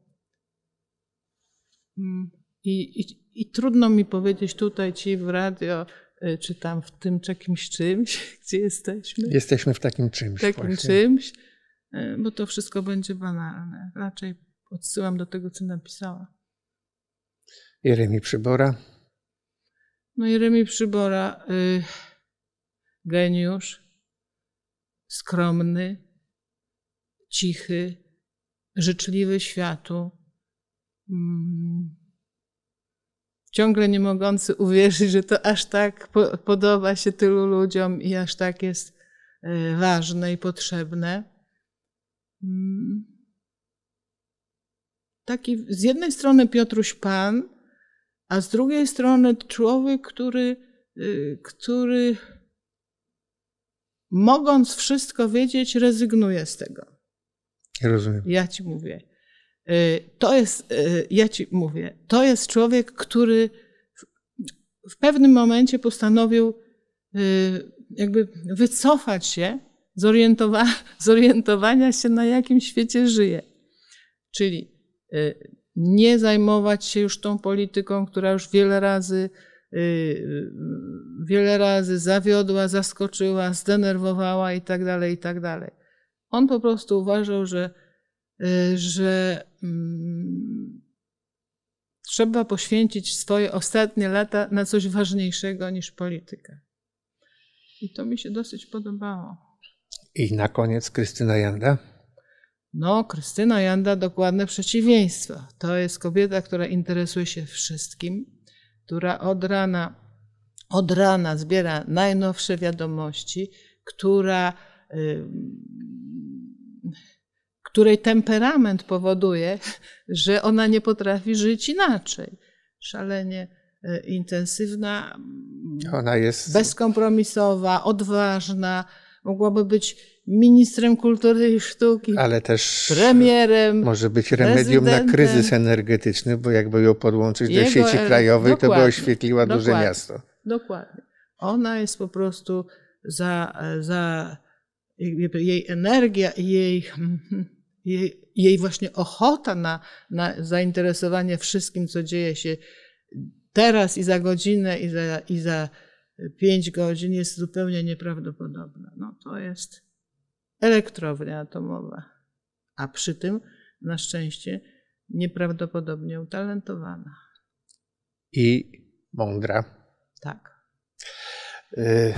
Mm, I, i, I, trudno mi powiedzieć tutaj ci w radio, e, czy tam w tym czy jakimś czymś, gdzie jesteśmy. Jesteśmy w takim czymś. Takim właśnie. czymś, bo to wszystko będzie banalne. Raczej odsyłam do tego, co napisała. Jeremi Przybora. No Jeremi Przybora, y, geniusz, skromny, cichy, życzliwy światu, mm. ciągle nie mogący uwierzyć, że to aż tak podoba się tylu ludziom i aż tak jest e, ważne i potrzebne. Mm. Taki z jednej strony Piotruś Pan, a z drugiej strony człowiek, który, e, który mogąc wszystko wiedzieć, rezygnuję z tego. Rozumiem. Ja ci mówię. Y, to jest, y, ja ci mówię, to jest człowiek, który w pewnym momencie postanowił y, jakby wycofać się z zorientowania się, na jakim świecie żyje. Czyli nie zajmować się już tą polityką, która już wiele razy Y, y, wiele razy zawiodła, zaskoczyła, zdenerwowała itd., tak tak dalej. On po prostu uważał, że, y, że mm, trzeba poświęcić swoje ostatnie lata na coś ważniejszego niż politykę. I to mi się dosyć podobało. I na koniec Krystyna Janda. No, Krystyna Janda dokładne przeciwieństwo. To jest kobieta, która interesuje się wszystkim, która od rana, od rana zbiera najnowsze wiadomości, która, której temperament powoduje, że ona nie potrafi żyć inaczej. Szalenie e, intensywna, ona jest bezkompromisowa, odważna, mogłaby być ministrem kultury i sztuki, ale też premierem. Może być remedium na kryzys energetyczny, bo jakby ją podłączyć do e, sieci krajowej, to by oświetliła duże miasto. Dokładnie. Ona jest po prostu za, za jej energia i jej, jej, jej, właśnie ochota na, na zainteresowanie wszystkim, co dzieje się teraz i za godzinę i za, i za pięć godzin jest zupełnie nieprawdopodobna. No to jest elektrownie atomowe. A przy tym, na szczęście, nieprawdopodobnie utalentowana. I mądra. Tak. Y,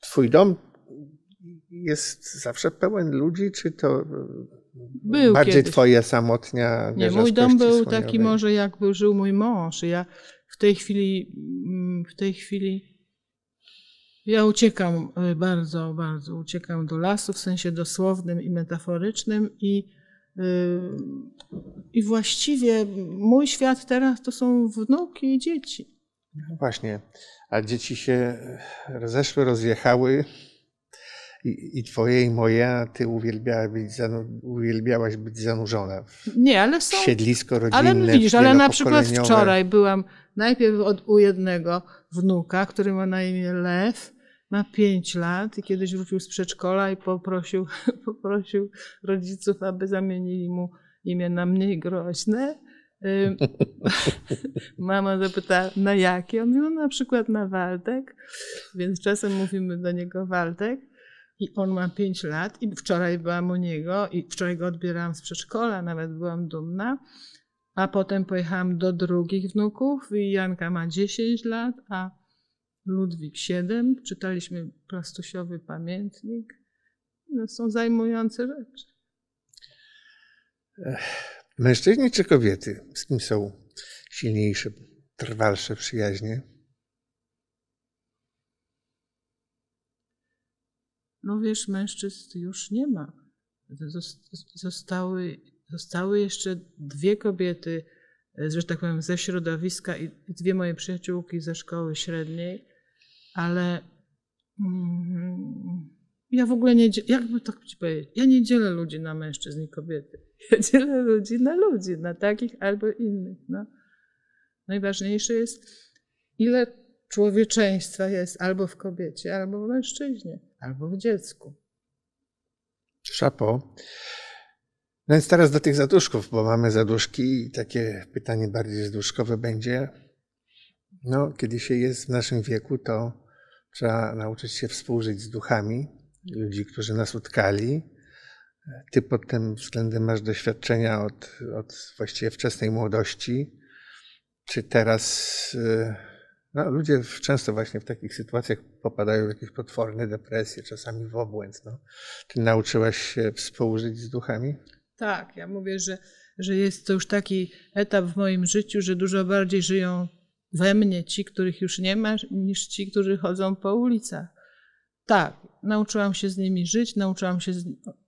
twój dom jest zawsze pełen ludzi, czy to y, był bardziej kiedyś. twoja samotnia? Nie, mój dom był słoniowej. taki może jak żył mój mąż. Ja w tej chwili, mm, w tej chwili ja uciekam y, bardzo, bardzo, uciekam do lasu w sensie dosłownym i metaforycznym i, y, i właściwie mój świat teraz to są wnuki i dzieci. No właśnie, a dzieci się rozeszły, rozjechały i, i twoje i moje, a ty uwielbiałaś być, zanu, uwielbiałaś być zanurzona w Nie, ale są, siedlisko rodzinne, Ale widzisz, ale na przykład wczoraj byłam najpierw od, u jednego wnuka, który ma na imię Lew, ma 5 lat i kiedyś wrócił z przedszkola i poprosił, poprosił rodziców, aby zamienili mu imię na mniej groźne. Mama zapyta, na jakie? On mówi, no, na przykład na Waldek, więc czasem mówimy do niego Waldek. I on ma 5 lat i wczoraj byłam u niego i wczoraj go odbierałam z przedszkola, nawet byłam dumna. A potem pojechałam do drugich wnuków i Janka ma 10 lat, a Ludwik VII, czytaliśmy Plastusiowy Pamiętnik. No, są zajmujące rzeczy. Mężczyźni czy kobiety? Z kim są silniejsze, trwalsze przyjaźnie? No wiesz, mężczyzn już nie ma. Zostały, zostały jeszcze dwie kobiety, e, że tak powiem, ze środowiska i dwie moje przyjaciółki ze szkoły średniej, ale mm, ja w ogóle nie, jakby tak ci powiedzieć, ja nie dzielę ludzi na mężczyzn i kobiety. Ja dzielę ludzi na ludzi, na takich albo innych. No. Najważniejsze jest, ile człowieczeństwa jest albo w kobiecie, albo w mężczyźnie, albo w dziecku. Szapo. No więc teraz do tych zaduszków, bo mamy zaduszki i takie pytanie bardziej zaduszkowe będzie. No, kiedy się jest w naszym wieku, to Trzeba nauczyć się współżyć z duchami ludzi, którzy nas utkali. Ty pod tym względem masz doświadczenia od, od właściwie wczesnej młodości. Czy teraz y, no, ludzie często właśnie w takich sytuacjach popadają w jakieś potworne depresje, czasami w obłęd. No. Czy nauczyłaś się współżyć z duchami? Tak, ja mówię, że, że jest to już taki etap w moim życiu, że dużo bardziej żyją we mnie ci, których już nie ma, niż ci, którzy chodzą po ulicach. Tak, nauczyłam się z nimi żyć, nauczyłam się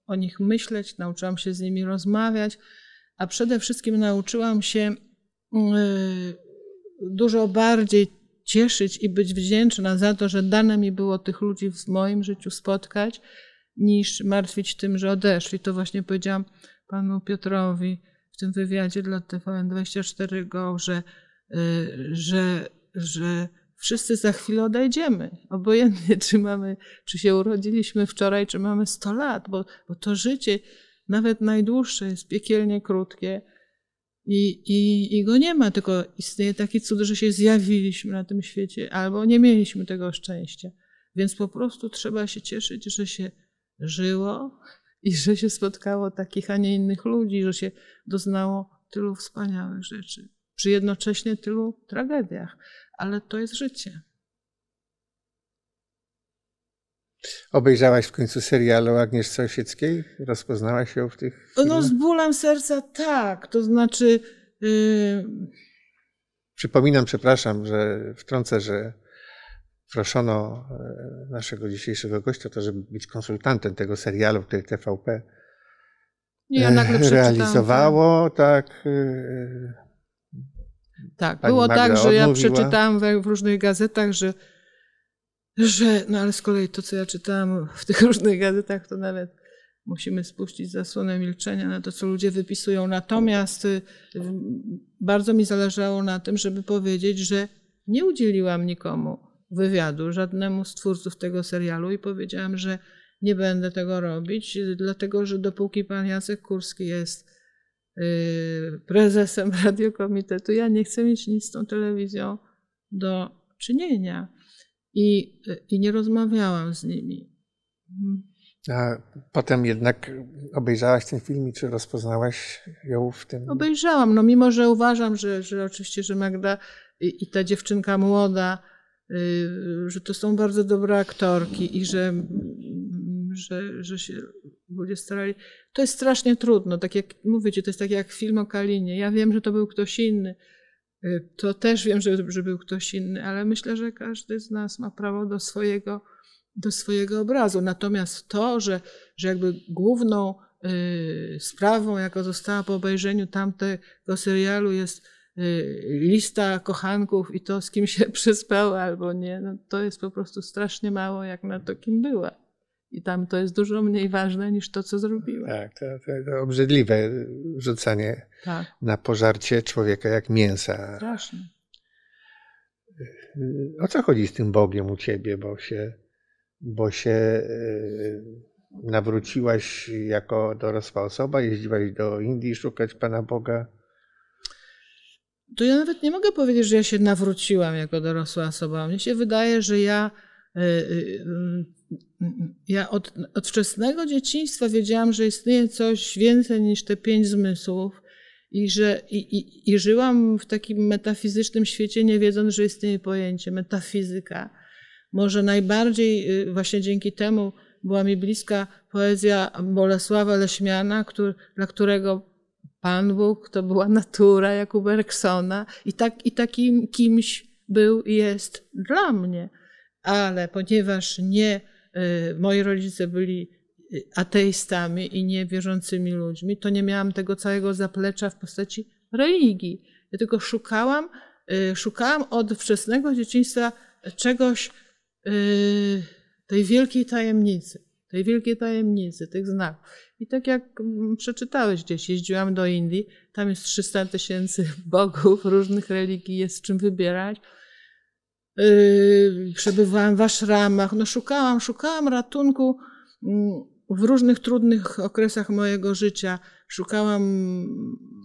o nich myśleć, nauczyłam się z nimi rozmawiać, a przede wszystkim nauczyłam się y, dużo bardziej cieszyć i być wdzięczna za to, że dane mi było tych ludzi w moim życiu spotkać, niż martwić tym, że odeszli. To właśnie powiedziałam panu Piotrowi w tym wywiadzie dla TVN24 Go, że Y, że, że wszyscy za chwilę odejdziemy. Obojętnie, czy mamy, czy się urodziliśmy wczoraj, czy mamy 100 lat, bo, bo to życie, nawet najdłuższe, jest piekielnie krótkie. I, i, I go nie ma, tylko istnieje taki cud, że się zjawiliśmy na tym świecie, albo nie mieliśmy tego szczęścia. Więc po prostu trzeba się cieszyć, że się żyło i że się spotkało takich, a nie innych ludzi, że się doznało tylu wspaniałych rzeczy przy jednocześnie tylu tragediach, ale to jest życie. Obejrzałaś w końcu serial o Agnieszce Osieckiej? Rozpoznałaś ją w tych. Filmach? No, z bólem serca tak. To znaczy. Yy... Przypominam, przepraszam, że wtrącę, że proszono e, naszego dzisiejszego gościa o to, żeby być konsultantem tego serialu, który TVP ja nagle e, realizowało. Tak. tak e, tak, Pani było Magda tak, że odmówiła. ja przeczytałam w, w różnych gazetach, że, że, no ale z kolei to, co ja czytałam w tych różnych gazetach, to nawet musimy spuścić zasłonę milczenia na to, co ludzie wypisują. Natomiast y, bardzo mi zależało na tym, żeby powiedzieć, że nie udzieliłam nikomu wywiadu, żadnemu z twórców tego serialu i powiedziałam, że nie będę tego robić, dlatego że dopóki pan Jacek Kurski jest Y, prezesem radiokomitetu. Ja nie chcę mieć nic z tą telewizją do czynienia. I, y, i nie rozmawiałam z nimi. A potem jednak obejrzałaś ten film i czy rozpoznałaś ją w tym? Obejrzałam, no mimo że uważam, że, że oczywiście, że Magda i, i ta dziewczynka młoda, y, że to są bardzo dobre aktorki i że że, że się ludzie starali. To jest strasznie trudno, tak jak mówicie, to jest tak jak film o Kalinie. Ja wiem, że to był ktoś inny, y, to też wiem, że, że był ktoś inny, ale myślę, że każdy z nas ma prawo do swojego, do swojego obrazu. Natomiast to, że, że jakby główną y, sprawą, jaka została po obejrzeniu tamtego serialu jest y, lista kochanków i to, z kim się przespała albo nie, no to jest po prostu strasznie mało, jak na to, kim była. I tam to jest dużo mniej ważne niż to, co zrobiłem. Tak, to, to obrzydliwe rzucanie tak. na pożarcie człowieka jak mięsa. Straszne. O co chodzi z tym Bogiem u ciebie, bo się, bo się e, nawróciłaś jako dorosła osoba, jeździłaś do Indii szukać Pana Boga? To ja nawet nie mogę powiedzieć, że ja się nawróciłam jako dorosła osoba. Mnie się wydaje, że ja e, e, ja od, od wczesnego dzieciństwa wiedziałam, że istnieje coś więcej niż te pięć zmysłów i że i, i, i żyłam w takim metafizycznym świecie, nie wiedząc, że istnieje pojęcie metafizyka. Może najbardziej y, właśnie dzięki temu była mi bliska poezja Bolesława Leśmiana, który, dla którego Pan Bóg to była natura Jakuba Erksona i, tak, i takim kimś był i jest dla mnie. Ale ponieważ nie E, moi rodzice byli e, ateistami i niewierzącymi ludźmi, to nie miałam tego całego zaplecza w postaci religii. Ja tylko szukałam, e, szukałam od wczesnego dzieciństwa czegoś, tej wielkiej tajemnicy, tej wielkiej tajemnicy, tych znaków. I tak jak mm, przeczytałeś gdzieś, jeździłam do Indii, tam jest 300 tysięcy bogów, różnych religii jest czym wybierać. Yy, przebywałam w aszramach, no szukałam, szukałam ratunku mm, w różnych trudnych okresach mojego życia. Szukałam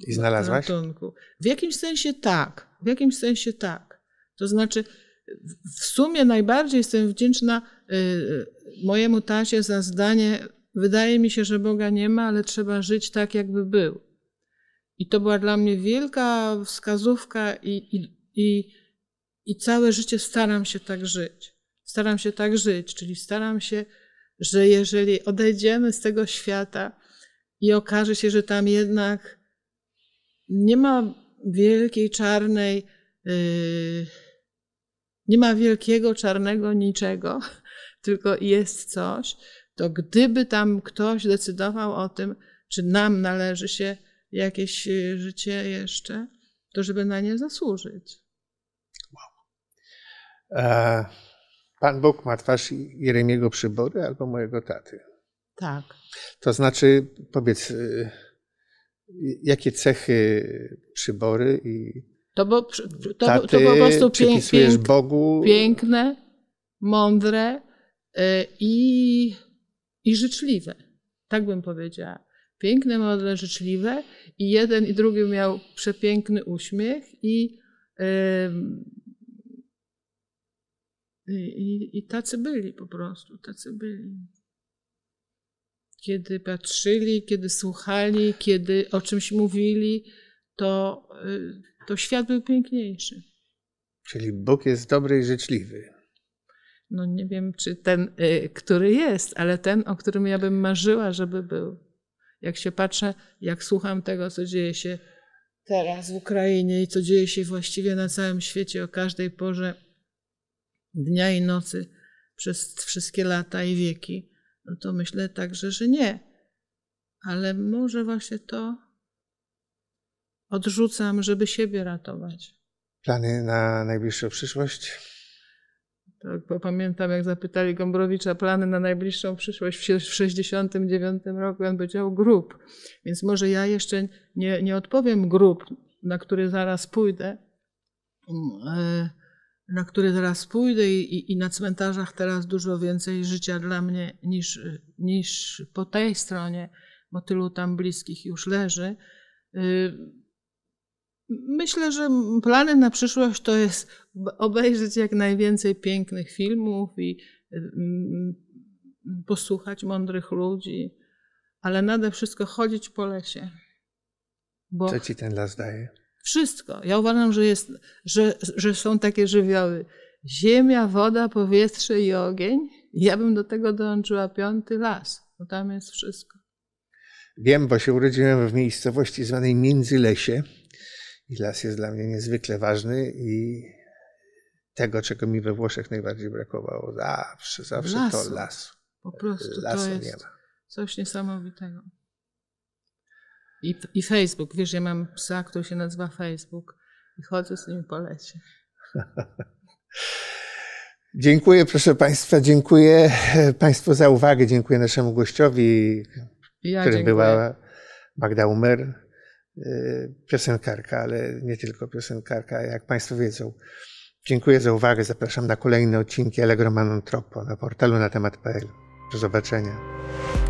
I znalazłaś? ratunku. W jakimś sensie tak, w jakimś sensie tak. To znaczy, w sumie najbardziej jestem wdzięczna yy, mojemu tasie za zdanie, wydaje mi się, że Boga nie ma, ale trzeba żyć tak, jakby był. I to była dla mnie wielka wskazówka i, i, i i całe życie staram się tak żyć. Staram się tak żyć, czyli staram się, że jeżeli odejdziemy z tego świata i okaże się, że tam jednak nie ma wielkiej czarnej, yy, nie ma wielkiego czarnego niczego, tylko jest coś, to gdyby tam ktoś decydował o tym, czy nam należy się jakieś yy, życie jeszcze, to żeby na nie zasłużyć. E, Pan Bóg ma twarz Jeremiego Przybory albo mojego taty. Tak. To znaczy, powiedz, y, jakie cechy Przybory i to, bo, to, taty to po prostu przypisujesz pięk, Bogu? Piękne, mądre y, i, i życzliwe. Tak bym powiedziała. Piękne, mądre, życzliwe i jeden i drugi miał przepiękny uśmiech i... Yy, i, i, I tacy byli po prostu, tacy byli. Kiedy patrzyli, kiedy słuchali, kiedy o czymś mówili, to, y, to świat był piękniejszy. Czyli Bóg jest dobry i życzliwy. No nie wiem, czy ten, y, który jest, ale ten, o którym ja bym marzyła, żeby był. Jak się patrzę, jak słucham tego, co dzieje się teraz w Ukrainie i co dzieje się właściwie na całym świecie o każdej porze dnia i nocy przez wszystkie lata i wieki, no to myślę także, że nie. Ale może właśnie to odrzucam, żeby siebie ratować. Plany na najbliższą przyszłość? Tak, bo pamiętam, jak zapytali Gombrowicza plany na najbliższą przyszłość w 1969 roku, on powiedział grup. Więc może ja jeszcze nie, nie odpowiem grup, na który zaraz pójdę. Yy na które teraz pójdę i, i, i, na cmentarzach teraz dużo więcej życia dla mnie niż, niż po tej stronie, bo tylu tam bliskich już leży. Y, myślę, że plany na przyszłość to jest obejrzeć jak najwięcej pięknych filmów i y, mm, posłuchać mądrych ludzi, ale nade wszystko chodzić po lesie. Bo... Co ci ten las daje? Wszystko. Ja uważam, że, jest, że, że są takie żywioły. Ziemia, woda, powietrze i ogień. Ja bym do tego dołączyła piąty las, bo tam jest wszystko. Wiem, bo się urodziłem w miejscowości zwanej Międzylesie. I las jest dla mnie niezwykle ważny i tego, czego mi we Włoszech najbardziej brakowało. Zawsze, zawsze lasu. to las. Po prostu Lasu to jest nie ma. coś niesamowitego. I, I Facebook. Wiesz, ja mam psa, który się nazywa Facebook i chodzę z nim po lesie. Dziękuję, proszę Państwa, dziękuję e, Państwu za uwagę, dziękuję naszemu gościowi, ja którym była Magda Umer, e, piosenkarka, ale nie tylko piosenkarka, jak Państwo wiedzą. Dziękuję za uwagę, zapraszam na kolejne odcinki Allegro Manon Tropo na portalu na temat.pl. Do zobaczenia.